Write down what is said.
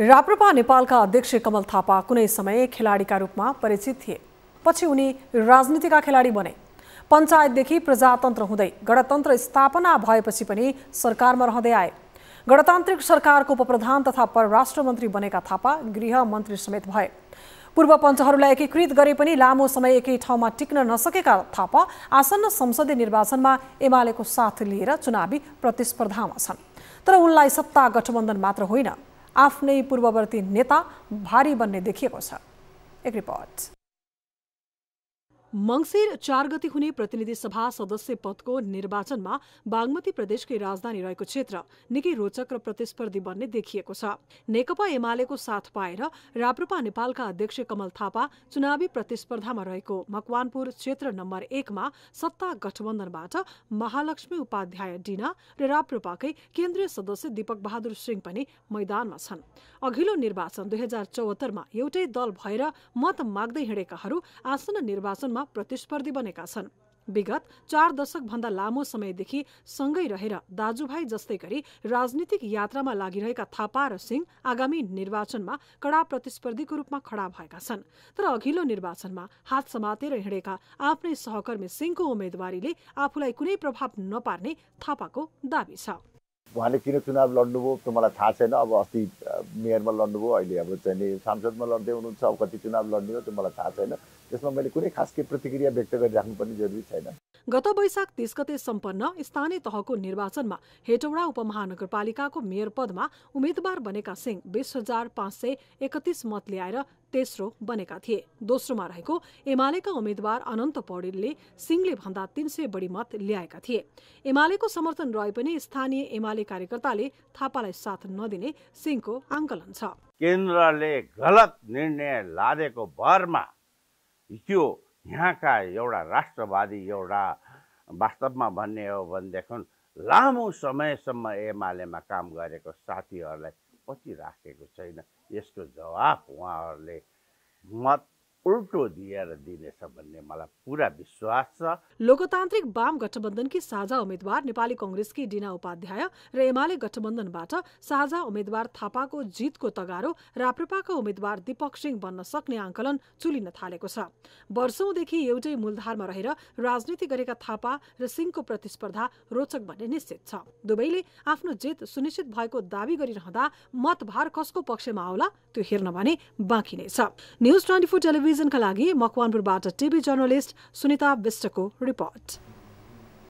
राप्रपा नेपालका अध्यक्ष कमल थापा कुनै समय खेलाडीका रूपमा परिचित थिए पछि उनी राजनीतिका खेलाडी बने पञ्चायतदेखि प्रजातन्त्र हुँदै गणतन्त्र स्थापना भएपछि पनि सरकारमा रहँदै आए गणतान्त्रिक सरकारको उपप्रधान तथा परराष्ट्र मन्त्री बनेका थापा गृह मन्त्री समेत भए पूर्व पञ्चहरूलाई एकीकृत गरे पनि लामो समय एकै ठाउँमा टिक्न नसकेका थापा आसन्न संसदीय निर्वाचनमा एमालेको साथ लिएर चुनावी प्रतिस्पर्धामा छन् तर उनलाई सत्ता गठबन्धन मात्र होइन आफ्नै पूर्ववर्ती नेता भारी बन्ने देखिएको छ एक रिपोर्ट मंगसिर चार गति हुने प्रतिनिधि सभा सदस्य पदको निर्वाचनमा बागमती प्रदेशकै राजधानी रहेको क्षेत्र निकै रोचक र प्रतिस्पर्धी बन्ने देखिएको छ नेकपा एमालेको साथ पाएर राप्रपा नेपालका अध्यक्ष कमल थापा चुनावी प्रतिस्पर्धामा रहेको मकवानपुर क्षेत्र नम्बर एकमा सत्ता गठबन्धनबाट महालक्ष्मी उपाध्याय डिना र राप्रपाकै केन्द्रीय सदस्य दीपक बहादुर सिंह पनि मैदानमा छन् अघिल्लो निर्वाचन दुई हजार चौहत्तरमा एउटै दल भएर मत माग्दै हिँडेकाहरू आसन्न निर्वाचनमा प्रतिस्पर्धी बनेका छन् विगत चार दशकभन्दा लामो समयदेखि सँगै रहेर दाजुभाइ जस्तै गरी राजनीतिक यात्रामा लागिरहेका थापा र सिंह आगामी निर्वाचनमा कडा प्रतिस्पर्धीको रूपमा खडा भएका छन् तर अघिल्लो निर्वाचनमा हात समातेर हिँडेका आफ्नै सहकर्मी सिंहको उम्मेदवारीले आफूलाई कुनै प्रभाव नपार्ने थापाको दावी छ उहाँले किन चुनाव लड्नुभयो त्यो मलाई थाहा छैन अब अस्ति मेयरमा लड्नुभयो अहिले अब चाहिँ नि सांसदमा लड्दै हुनुहुन्छ अब कति चुनाव लड्ने हो त्यो मलाई थाहा छैन त्यसमा मैले कुनै खास केही प्रतिक्रिया व्यक्त गरिराख्नु पनि जरुरी छैन गत वैशाख तिस गते सम्पन्न स्थानीय तहको निर्वाचनमा हेटौडा उपमहानगरपालिकाको मेयर पदमा उम्मेद्वार बनेका सिंह बिस हजार पाँच सय एकतिस मत ल्याएर तेस्रो बनेका थिए दोस्रोमा रहेको एमालेका उम्मेद्वार अनन्त पौडेलले सिंहले भन्दा तीन सय बढी मत ल्याएका थिए एमालेको समर्थन रहे पनि स्थानीय एमाले कार्यकर्ताले थापालाई साथ नदिने सिंहको आङ्कलन छ केन्द्रले गलत निर्णय लादेको भरमा यो यहाँका एउटा राष्ट्रवादी एउटा वास्तवमा भन्ने हो भनेदेखि लामो समयसम्म एमालेमा काम गरेको साथीहरूलाई पछि राखेको छैन यसको जवाफ उहाँहरूले Uma उल्टो दिएर दिनेछ भन्ने मलाई पुरा विश्वास छ लोकतान्त्रिक वाम गठबन्धनकी साझा उम्मेद्वार नेपाली कङ्ग्रेसकी डिना उपाध्याय र एमाले गठबन्धनबाट साझा उम्मेद्वार थापाको जितको तगारो राप्रपाका उम्मेद्वार दीपक सिंह बन्न सक्ने आंकलन चुलिन थालेको छ वर्षौंदेखि एउटै मूलधारमा रहेर राजनीति गरेका थापा र सिंहको प्रतिस्पर्धा रोचक भन्ने निश्चित छ दुवैले आफ्नो जित सुनिश्चित भएको दावी गरिरहँदा मतभार कसको पक्षमा आउला त्यो हेर्न भने बाँकी नै छ न्युज ट्वेन्टी टेलिभिजन टेलिभिजनका लागि मकवानपुरबाट टिभी जर्नलिस्ट सुनिता विष्टको रिपोर्ट